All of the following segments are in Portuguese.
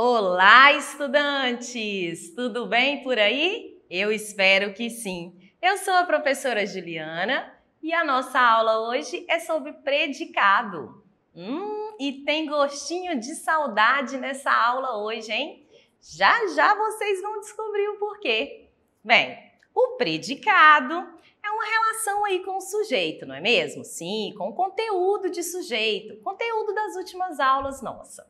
Olá, estudantes! Tudo bem por aí? Eu espero que sim. Eu sou a professora Juliana e a nossa aula hoje é sobre predicado. Hum, e tem gostinho de saudade nessa aula hoje, hein? Já já vocês vão descobrir o porquê. Bem, o predicado é uma relação aí com o sujeito, não é mesmo? Sim, com o conteúdo de sujeito, conteúdo das últimas aulas nossa.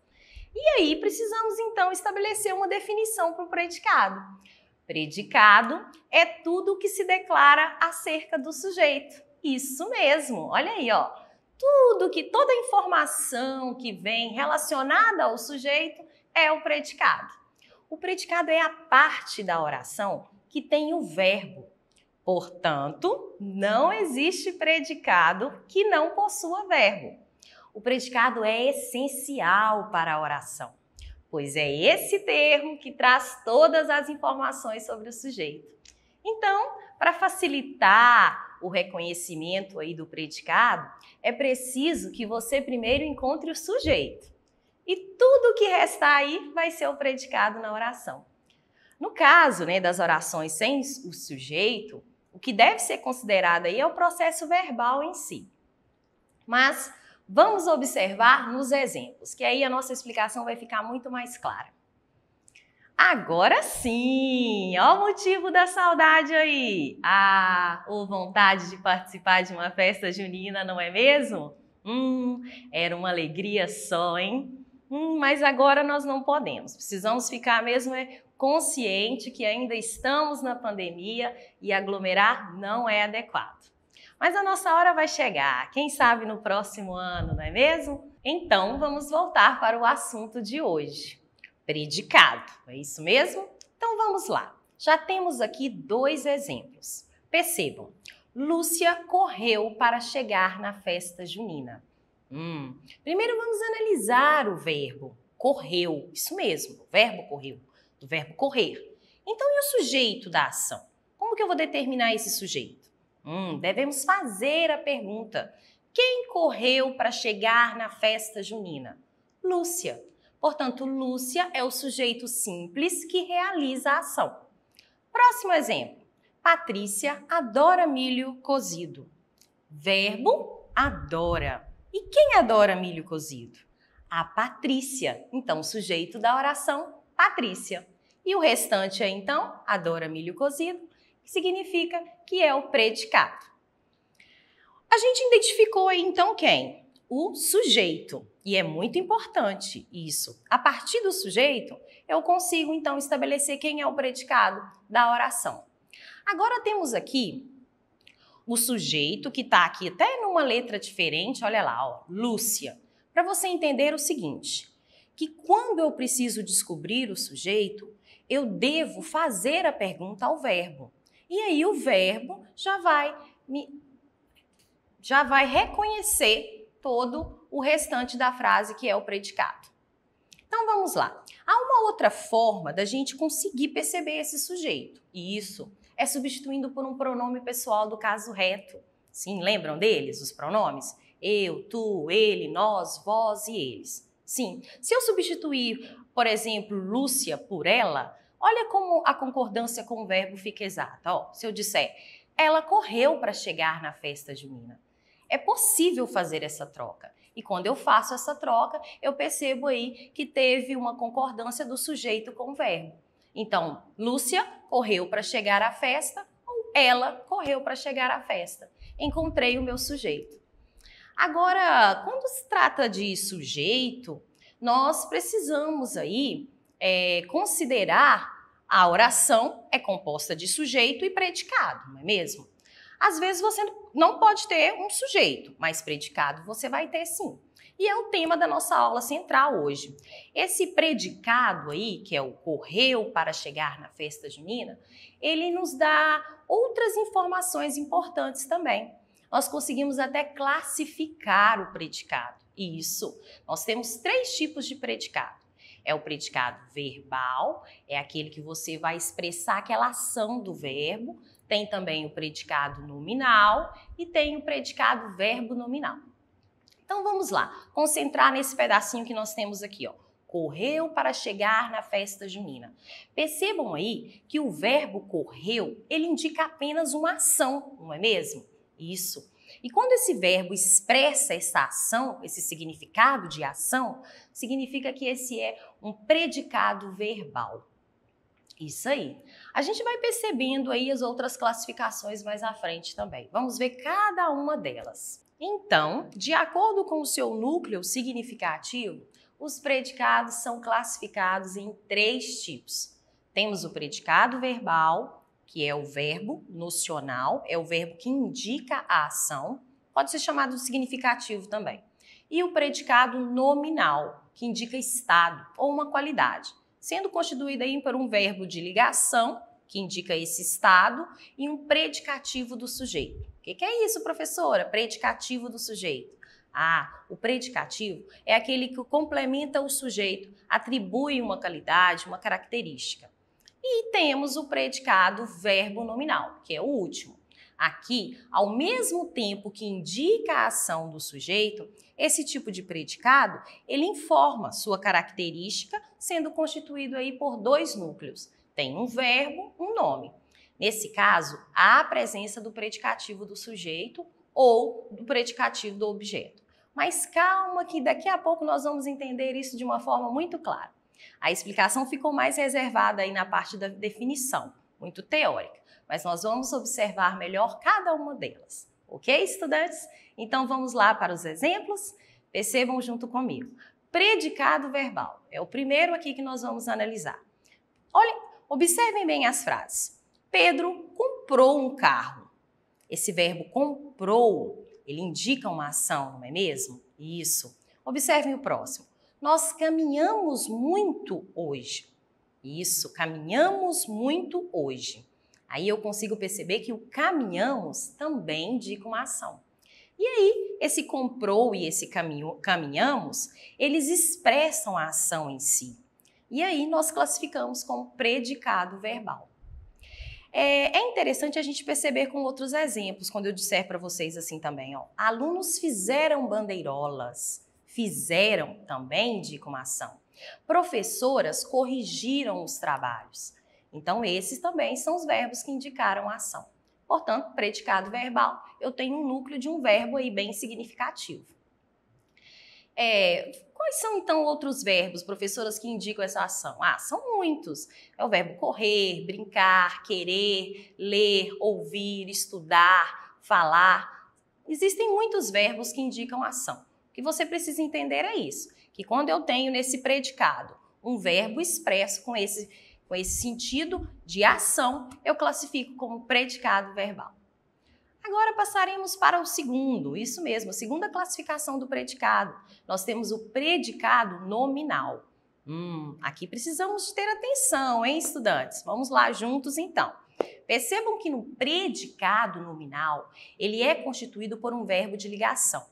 E aí precisamos então estabelecer uma definição para o predicado. Predicado é tudo o que se declara acerca do sujeito. Isso mesmo. Olha aí, ó. Tudo que toda informação que vem relacionada ao sujeito é o predicado. O predicado é a parte da oração que tem o verbo. Portanto, não existe predicado que não possua verbo o predicado é essencial para a oração, pois é esse termo que traz todas as informações sobre o sujeito. Então, para facilitar o reconhecimento aí do predicado, é preciso que você primeiro encontre o sujeito. E tudo o que restar aí vai ser o predicado na oração. No caso né, das orações sem o sujeito, o que deve ser considerado aí é o processo verbal em si. Mas Vamos observar nos exemplos, que aí a nossa explicação vai ficar muito mais clara. Agora sim! Olha o motivo da saudade aí! Ah, ou vontade de participar de uma festa junina, não é mesmo? Hum, era uma alegria só, hein? Hum, mas agora nós não podemos. Precisamos ficar mesmo é, consciente que ainda estamos na pandemia e aglomerar não é adequado. Mas a nossa hora vai chegar, quem sabe no próximo ano, não é mesmo? Então vamos voltar para o assunto de hoje. Predicado, é isso mesmo? Então vamos lá. Já temos aqui dois exemplos. Percebam, Lúcia correu para chegar na festa junina. Hum, primeiro vamos analisar o verbo correu, isso mesmo, o verbo correu, do verbo correr. Então, e o sujeito da ação? Como que eu vou determinar esse sujeito? Hum, devemos fazer a pergunta: quem correu para chegar na festa junina? Lúcia. Portanto, Lúcia é o sujeito simples que realiza a ação. Próximo exemplo: Patrícia adora milho cozido. Verbo adora. E quem adora milho cozido? A Patrícia. Então, o sujeito da oração, Patrícia. E o restante é então adora milho cozido, que significa que é o predicado. A gente identificou aí então quem? O sujeito. E é muito importante isso. A partir do sujeito, eu consigo então estabelecer quem é o predicado da oração. Agora temos aqui o sujeito que está aqui até numa letra diferente, olha lá, ó, Lúcia. Para você entender o seguinte, que quando eu preciso descobrir o sujeito, eu devo fazer a pergunta ao verbo. E aí o verbo já vai me já vai reconhecer todo o restante da frase que é o predicado. Então vamos lá. Há uma outra forma da gente conseguir perceber esse sujeito. E isso é substituindo por um pronome pessoal do caso reto. Sim, lembram deles os pronomes? Eu, tu, ele, nós, vós e eles. Sim, se eu substituir, por exemplo, Lúcia por ela, Olha como a concordância com o verbo fica exata. Ó, se eu disser, ela correu para chegar na festa junina. É possível fazer essa troca. E quando eu faço essa troca, eu percebo aí que teve uma concordância do sujeito com o verbo. Então, Lúcia correu para chegar à festa ou ela correu para chegar à festa. Encontrei o meu sujeito. Agora, quando se trata de sujeito, nós precisamos aí é, considerar a oração é composta de sujeito e predicado, não é mesmo? Às vezes você não pode ter um sujeito, mas predicado você vai ter sim. E é o tema da nossa aula central hoje. Esse predicado aí, que é o correu para chegar na festa junina, ele nos dá outras informações importantes também. Nós conseguimos até classificar o predicado. Isso. Nós temos três tipos de predicado é o predicado verbal, é aquele que você vai expressar aquela ação do verbo. Tem também o predicado nominal e tem o predicado verbo nominal. Então vamos lá, concentrar nesse pedacinho que nós temos aqui, ó. Correu para chegar na festa junina. Percebam aí que o verbo correu, ele indica apenas uma ação, não é mesmo? Isso. E quando esse verbo expressa essa ação, esse significado de ação, significa que esse é um predicado verbal. Isso aí. A gente vai percebendo aí as outras classificações mais à frente também. Vamos ver cada uma delas. Então, de acordo com o seu núcleo significativo, os predicados são classificados em três tipos. Temos o predicado verbal, que é o verbo nocional, é o verbo que indica a ação, pode ser chamado de significativo também. E o predicado nominal, que indica estado ou uma qualidade, sendo constituído aí por um verbo de ligação, que indica esse estado, e um predicativo do sujeito. O que, que é isso, professora? Predicativo do sujeito. Ah, o predicativo é aquele que complementa o sujeito, atribui uma qualidade, uma característica. E temos o predicado verbo nominal, que é o último. Aqui, ao mesmo tempo que indica a ação do sujeito, esse tipo de predicado, ele informa sua característica, sendo constituído aí por dois núcleos. Tem um verbo, um nome. Nesse caso, há a presença do predicativo do sujeito ou do predicativo do objeto. Mas calma que daqui a pouco nós vamos entender isso de uma forma muito clara. A explicação ficou mais reservada aí na parte da definição, muito teórica, mas nós vamos observar melhor cada uma delas. Ok, estudantes? Então vamos lá para os exemplos. Percebam junto comigo. Predicado verbal é o primeiro aqui que nós vamos analisar. Olhem, observem bem as frases. Pedro comprou um carro. Esse verbo comprou, ele indica uma ação, não é mesmo? Isso. Observem o próximo nós caminhamos muito hoje. Isso, caminhamos muito hoje. Aí eu consigo perceber que o caminhamos também indica uma ação. E aí, esse comprou e esse caminhamos, eles expressam a ação em si. E aí nós classificamos como predicado verbal. É, é interessante a gente perceber com outros exemplos, quando eu disser para vocês assim também, ó, alunos fizeram bandeirolas, fizeram também indicam uma ação. Professoras corrigiram os trabalhos. Então, esses também são os verbos que indicaram a ação. Portanto, predicado verbal, eu tenho um núcleo de um verbo aí bem significativo. É, quais são então outros verbos, professoras, que indicam essa ação? Ah, são muitos. É o verbo correr, brincar, querer, ler, ouvir, estudar, falar. Existem muitos verbos que indicam ação que você precisa entender é isso, que quando eu tenho nesse predicado um verbo expresso com esse, com esse sentido de ação, eu classifico como predicado verbal. Agora passaremos para o segundo, isso mesmo, a segunda classificação do predicado. Nós temos o predicado nominal. Hum, aqui precisamos ter atenção, hein, estudantes? Vamos lá juntos então. Percebam que no predicado nominal, ele é constituído por um verbo de ligação.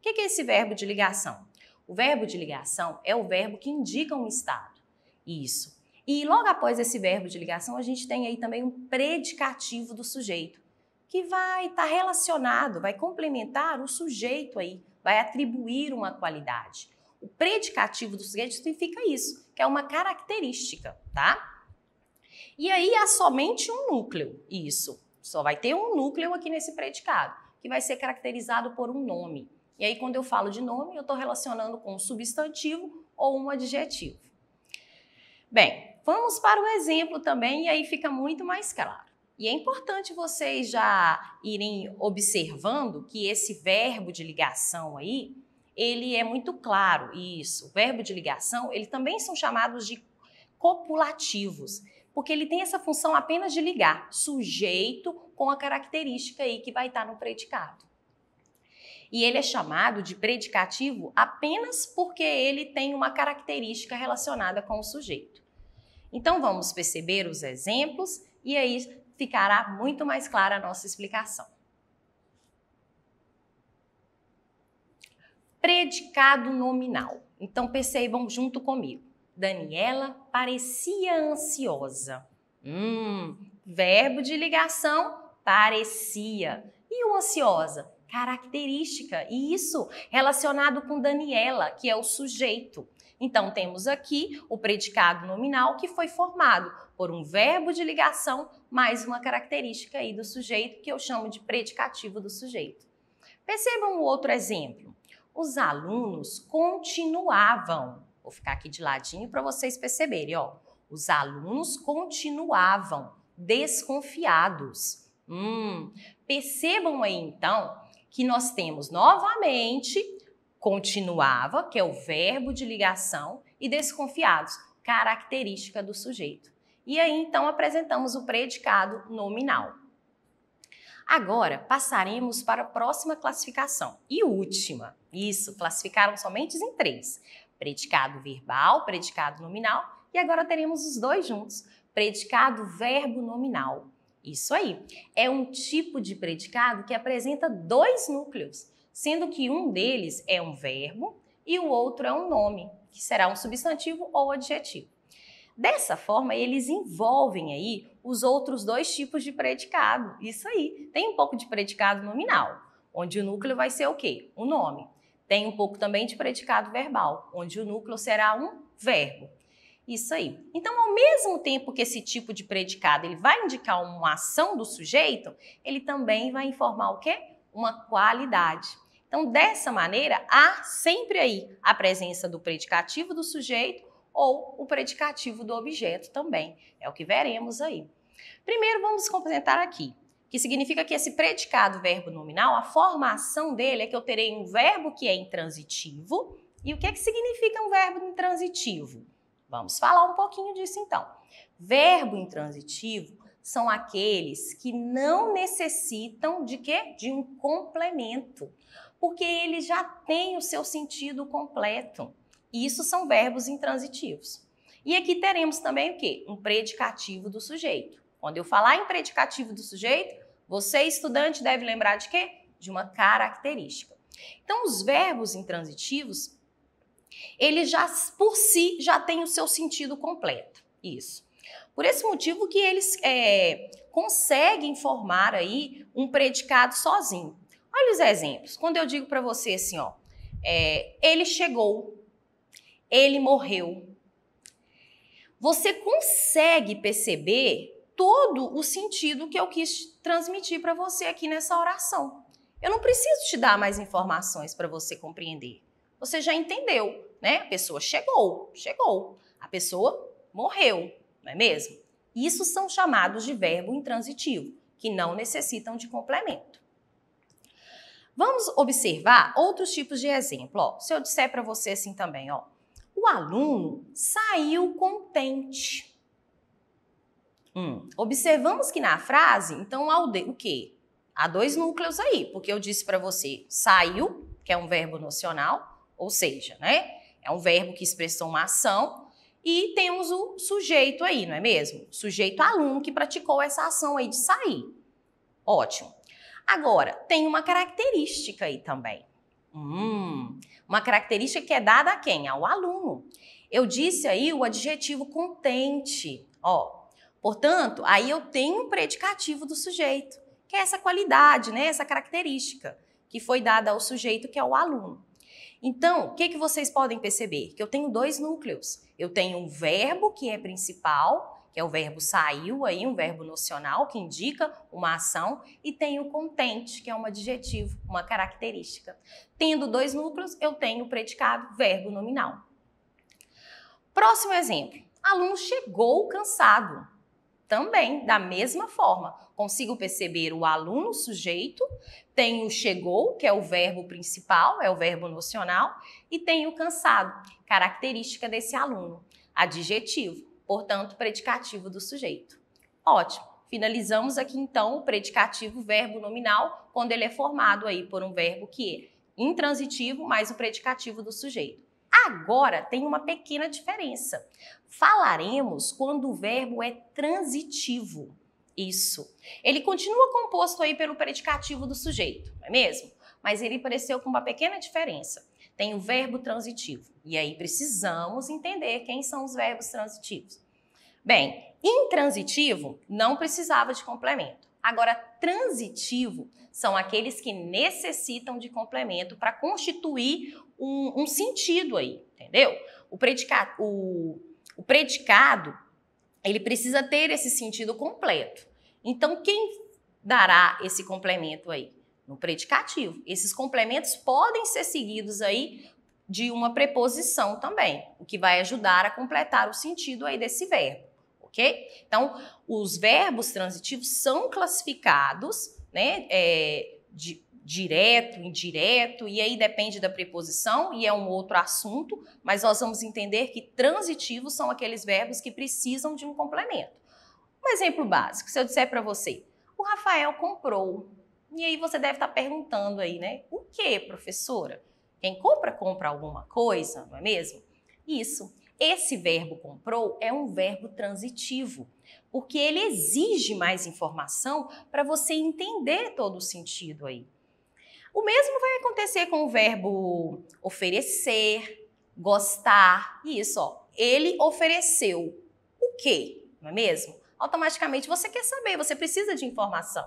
O que é esse verbo de ligação? O verbo de ligação é o verbo que indica um estado. Isso. E logo após esse verbo de ligação, a gente tem aí também um predicativo do sujeito, que vai estar tá relacionado, vai complementar o sujeito aí, vai atribuir uma qualidade. O predicativo do sujeito significa isso, que é uma característica, tá? E aí há somente um núcleo, isso. Só vai ter um núcleo aqui nesse predicado, que vai ser caracterizado por um nome. E aí, quando eu falo de nome, eu estou relacionando com um substantivo ou um adjetivo. Bem, vamos para o exemplo também, e aí fica muito mais claro. E é importante vocês já irem observando que esse verbo de ligação aí, ele é muito claro, isso. O verbo de ligação, ele também são chamados de copulativos, porque ele tem essa função apenas de ligar sujeito com a característica aí que vai estar no predicado. E ele é chamado de predicativo apenas porque ele tem uma característica relacionada com o sujeito. Então vamos perceber os exemplos e aí ficará muito mais clara a nossa explicação. Predicado nominal. Então percebam junto comigo. Daniela parecia ansiosa. Hum, verbo de ligação parecia. E o ansiosa? característica, e isso relacionado com Daniela, que é o sujeito. Então, temos aqui o predicado nominal que foi formado por um verbo de ligação mais uma característica aí do sujeito, que eu chamo de predicativo do sujeito. Percebam um outro exemplo. Os alunos continuavam. Vou ficar aqui de ladinho para vocês perceberem, ó. Os alunos continuavam desconfiados. Hum, percebam aí então que nós temos novamente continuava, que é o verbo de ligação, e desconfiados, característica do sujeito. E aí então apresentamos o predicado nominal. Agora passaremos para a próxima classificação e última. Isso, classificaram somente em três: predicado verbal, predicado nominal, e agora teremos os dois juntos: predicado verbo nominal. Isso aí. É um tipo de predicado que apresenta dois núcleos, sendo que um deles é um verbo e o outro é um nome, que será um substantivo ou adjetivo. Dessa forma, eles envolvem aí os outros dois tipos de predicado. Isso aí. Tem um pouco de predicado nominal, onde o núcleo vai ser o quê? O nome. Tem um pouco também de predicado verbal, onde o núcleo será um verbo. Isso aí. Então, ao mesmo tempo que esse tipo de predicado ele vai indicar uma ação do sujeito, ele também vai informar o quê? Uma qualidade. Então, dessa maneira, há sempre aí a presença do predicativo do sujeito ou o predicativo do objeto também. É o que veremos aí. Primeiro, vamos complementar aqui, que significa que esse predicado verbo nominal, a formação dele é que eu terei um verbo que é intransitivo. E o que, é que significa um verbo intransitivo? Vamos falar um pouquinho disso então. Verbo intransitivo são aqueles que não necessitam de quê? De um complemento, porque ele já tem o seu sentido completo. Isso são verbos intransitivos. E aqui teremos também o quê? Um predicativo do sujeito. Quando eu falar em predicativo do sujeito, você estudante deve lembrar de quê? De uma característica. Então, os verbos intransitivos ele já por si já tem o seu sentido completo. Isso. Por esse motivo que eles é, conseguem formar aí um predicado sozinho. Olha os exemplos. Quando eu digo para você assim, ó, é, ele chegou, ele morreu. Você consegue perceber todo o sentido que eu quis transmitir para você aqui nessa oração. Eu não preciso te dar mais informações para você compreender você já entendeu, né? A pessoa chegou, chegou. A pessoa morreu, não é mesmo? Isso são chamados de verbo intransitivo, que não necessitam de complemento. Vamos observar outros tipos de exemplo. Ó, se eu disser para você assim também, ó, o aluno saiu contente. Hum, observamos que na frase, então, há o, de, o quê? Há dois núcleos aí, porque eu disse para você, saiu, que é um verbo nocional, ou seja, né? É um verbo que expressa uma ação e temos o sujeito aí, não é mesmo? Sujeito aluno que praticou essa ação aí de sair. Ótimo. Agora, tem uma característica aí também. Hum, uma característica que é dada a quem? Ao aluno. Eu disse aí o adjetivo contente. Ó, portanto, aí eu tenho um predicativo do sujeito, que é essa qualidade, né? Essa característica que foi dada ao sujeito, que é o aluno. Então, o que, que vocês podem perceber? Que eu tenho dois núcleos. Eu tenho um verbo que é principal, que é o verbo saiu aí, um verbo nocional que indica uma ação, e tenho contente, que é um adjetivo, uma característica. Tendo dois núcleos, eu tenho o predicado verbo nominal. Próximo exemplo. Aluno chegou cansado. Também, da mesma forma consigo perceber o aluno sujeito, tem o chegou, que é o verbo principal, é o verbo nocional, e tem o cansado, característica desse aluno, adjetivo, portanto, predicativo do sujeito. Ótimo. Finalizamos aqui então o predicativo verbo nominal, quando ele é formado aí por um verbo que é intransitivo mais o predicativo do sujeito. Agora tem uma pequena diferença. Falaremos quando o verbo é transitivo. Isso. Ele continua composto aí pelo predicativo do sujeito, não é mesmo? Mas ele apareceu com uma pequena diferença. Tem o verbo transitivo. E aí precisamos entender quem são os verbos transitivos. Bem, intransitivo não precisava de complemento. Agora, transitivo são aqueles que necessitam de complemento para constituir um, um, sentido aí, entendeu? O predicado, o, o predicado, ele precisa ter esse sentido completo. Então, quem dará esse complemento aí? No predicativo. Esses complementos podem ser seguidos aí de uma preposição também, o que vai ajudar a completar o sentido aí desse verbo, ok? Então, os verbos transitivos são classificados, né, é, de, direto, indireto, e aí depende da preposição, e é um outro assunto, mas nós vamos entender que transitivos são aqueles verbos que precisam de um complemento. Um exemplo básico, se eu disser para você, o Rafael comprou. E aí você deve estar tá perguntando aí, né? O que, professora? Quem compra, compra alguma coisa, não é mesmo? Isso. Esse verbo comprou é um verbo transitivo, porque ele exige mais informação para você entender todo o sentido aí. O mesmo vai acontecer com o verbo oferecer, gostar, e isso, ó. Ele ofereceu o quê? Não é mesmo? automaticamente você quer saber, você precisa de informação.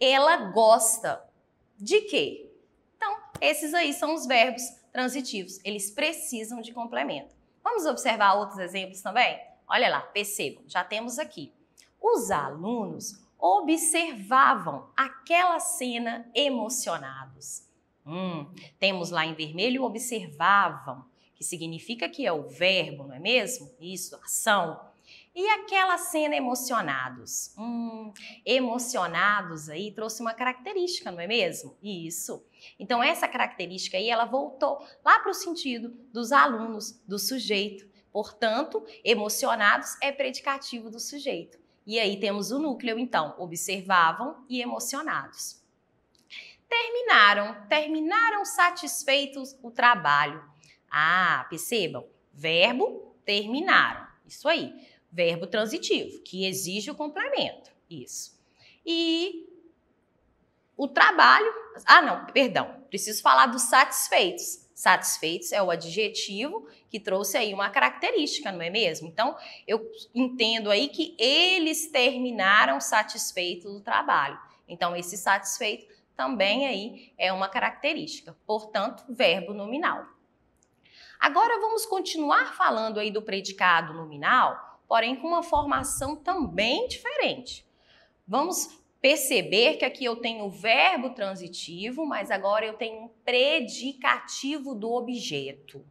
Ela gosta de quê? Então, esses aí são os verbos transitivos. Eles precisam de complemento. Vamos observar outros exemplos também? Olha lá, percebam, já temos aqui. Os alunos observavam aquela cena emocionados. Hum, temos lá em vermelho observavam, que significa que é o verbo, não é mesmo? Isso, ação. E aquela cena emocionados? Hum, emocionados aí trouxe uma característica, não é mesmo? Isso. Então essa característica aí ela voltou lá para o sentido dos alunos, do sujeito. Portanto, emocionados é predicativo do sujeito. E aí temos o núcleo então, observavam e emocionados. Terminaram, terminaram satisfeitos o trabalho. Ah, percebam, verbo terminaram. Isso aí verbo transitivo, que exige o complemento. Isso. E o trabalho. Ah, não, perdão. Preciso falar dos satisfeitos. Satisfeitos é o adjetivo que trouxe aí uma característica, não é mesmo? Então, eu entendo aí que eles terminaram satisfeitos do trabalho. Então, esse satisfeito também aí é uma característica. Portanto, verbo nominal. Agora vamos continuar falando aí do predicado nominal porém com uma formação também diferente. Vamos perceber que aqui eu tenho o verbo transitivo, mas agora eu tenho um predicativo do objeto.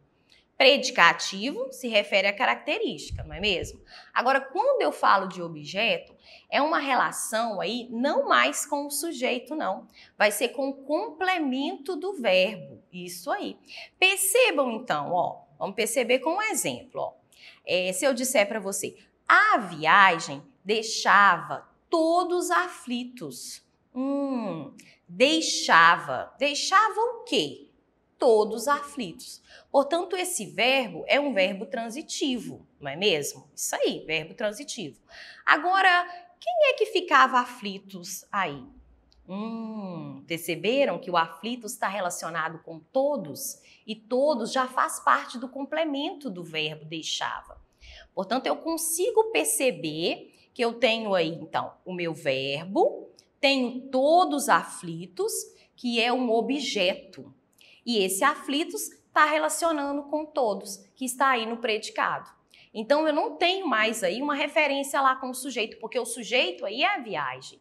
Predicativo se refere à característica, não é mesmo? Agora, quando eu falo de objeto, é uma relação aí não mais com o sujeito, não. Vai ser com o complemento do verbo. Isso aí. Percebam então, ó, vamos perceber com um exemplo, ó. É, se eu disser para você, a viagem deixava todos aflitos. Hum, deixava. Deixava o quê? Todos aflitos. Portanto, esse verbo é um verbo transitivo, não é mesmo? Isso aí, verbo transitivo. Agora, quem é que ficava aflitos aí? Hum, perceberam que o aflito está relacionado com todos e todos já faz parte do complemento do verbo deixava. Portanto, eu consigo perceber que eu tenho aí, então, o meu verbo, tenho todos aflitos, que é um objeto. E esse aflitos está relacionando com todos, que está aí no predicado. Então, eu não tenho mais aí uma referência lá com o sujeito, porque o sujeito aí é a viagem.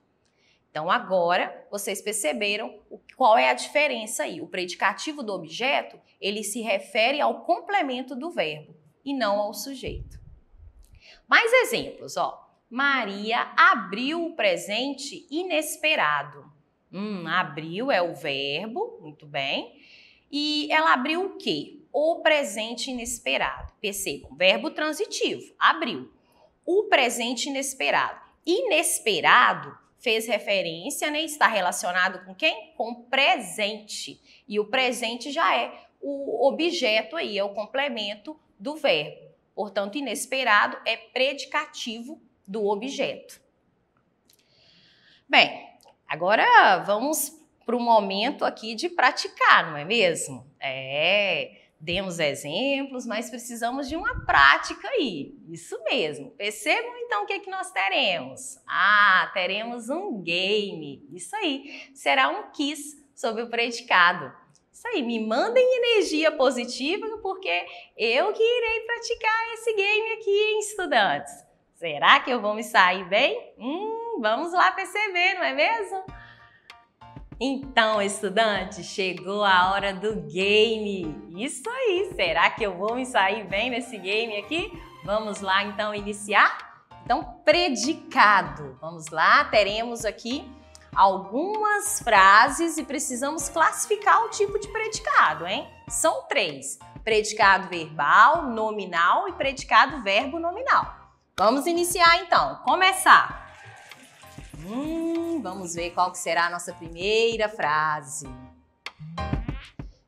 Então, agora vocês perceberam qual é a diferença aí. O predicativo do objeto, ele se refere ao complemento do verbo e não ao sujeito. Mais exemplos, ó. Maria abriu o presente inesperado. Hum, abriu é o verbo, muito bem. E ela abriu o quê? O presente inesperado. Percebam, verbo transitivo, abriu. O presente inesperado. Inesperado fez referência, né? Está relacionado com quem? Com presente. E o presente já é o objeto aí, é o complemento do verbo. Portanto, inesperado é predicativo do objeto. Bem, agora vamos para o momento aqui de praticar, não é mesmo? É demos exemplos, mas precisamos de uma prática aí. Isso mesmo. Percebam então o que, é que nós teremos. Ah, teremos um game. Isso aí. Será um quiz sobre o predicado. Isso aí, me mandem energia positiva, porque eu que irei praticar esse game aqui, hein, estudantes. Será que eu vou me sair bem? Hum, vamos lá perceber, não é mesmo? Então, estudante, chegou a hora do game. Isso aí, será que eu vou me sair bem nesse game aqui? Vamos lá então iniciar? Então, predicado. Vamos lá, teremos aqui algumas frases e precisamos classificar o tipo de predicado, hein? São três: predicado verbal, nominal e predicado verbo nominal. Vamos iniciar então. Começar. Hum, Vamos ver qual que será a nossa primeira frase.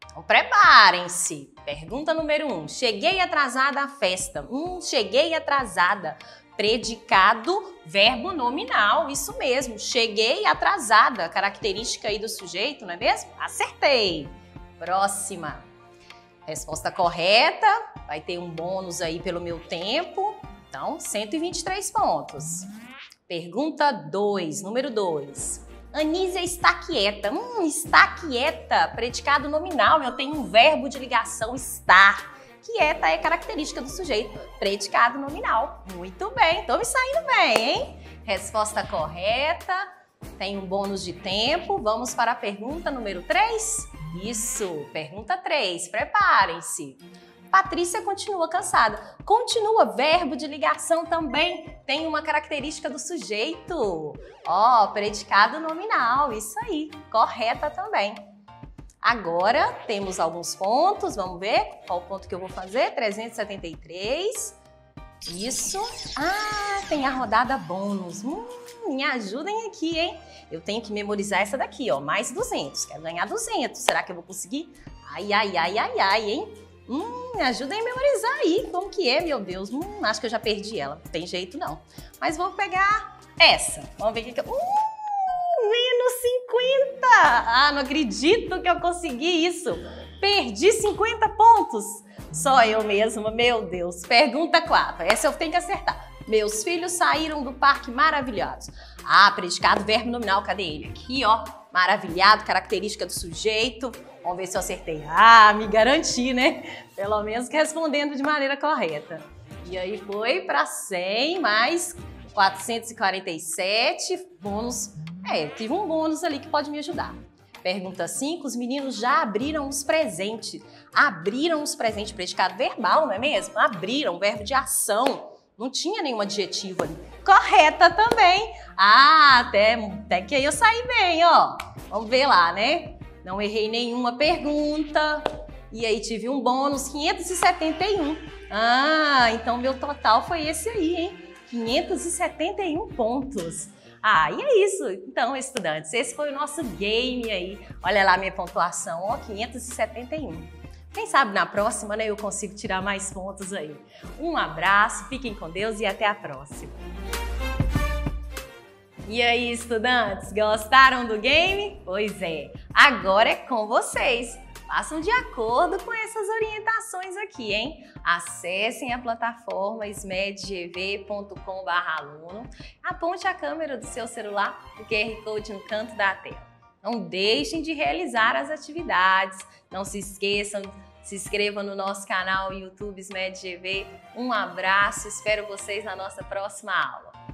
Então, preparem-se. Pergunta número um. Cheguei atrasada à festa. Hum, cheguei atrasada. Predicado, verbo nominal. Isso mesmo. Cheguei atrasada. Característica aí do sujeito, não é mesmo? Acertei. Próxima. Resposta correta. Vai ter um bônus aí pelo meu tempo. Então, 123 pontos. Pergunta 2, número 2. Anísia está quieta. Hum, está quieta, predicado nominal, eu tenho um verbo de ligação estar. Quieta é característica do sujeito, predicado nominal. Muito bem, tô me saindo bem, hein? Resposta correta. Tem um bônus de tempo. Vamos para a pergunta número 3? Isso, pergunta 3. Preparem-se. Patrícia continua cansada. Continua, verbo de ligação também tem uma característica do sujeito. Ó, oh, predicado nominal, isso aí, correta também. Agora temos alguns pontos, vamos ver qual ponto que eu vou fazer? 373. Isso. Ah, tem a rodada bônus. Hum, me ajudem aqui, hein? Eu tenho que memorizar essa daqui, ó. Mais 200. Quero ganhar 200. Será que eu vou conseguir? Ai, ai, ai, ai, ai, hein? Hum, me ajudem a memorizar aí. Como que é, meu Deus? Hum, acho que eu já perdi ela. Não tem jeito, não. Mas vou pegar essa. Vamos ver o que eu... Hum, menos 50! Ah, não acredito que eu consegui isso. Perdi 50 pontos. Só eu mesma, meu Deus. Pergunta 4. Essa eu tenho que acertar. Meus filhos saíram do parque maravilhados. Ah, predicado, verbo nominal, cadê ele? Aqui, ó maravilhado, característica do sujeito. Vamos ver se eu acertei. Ah, me garanti, né? Pelo menos respondendo de maneira correta. E aí foi para 100 mais 447, bônus. É, tive um bônus ali que pode me ajudar. Pergunta 5, os meninos já abriram os presentes. Abriram os presentes, predicado verbal, não é mesmo? Abriram, verbo de ação. Não tinha nenhum adjetivo ali. Correta também. Ah, até, até que aí eu saí bem, ó. Vamos ver lá, né? Não errei nenhuma pergunta. E aí tive um bônus, 571. Ah, então meu total foi esse aí, hein? 571 pontos. Ah, e é isso. Então, estudantes, esse foi o nosso game aí. Olha lá minha pontuação, ó, 571. Quem sabe na próxima, né, eu consigo tirar mais pontos aí. Um abraço, fiquem com Deus e até a próxima. E aí, estudantes, gostaram do game? Pois é, agora é com vocês. Façam de acordo com essas orientações aqui, hein? Acessem a plataforma smedgv.com.br aluno aponte a câmera do seu celular, o QR Code no canto da tela. Não deixem de realizar as atividades, não se esqueçam se inscreva no nosso canal YouTube SmedGV. Um abraço, espero vocês na nossa próxima aula.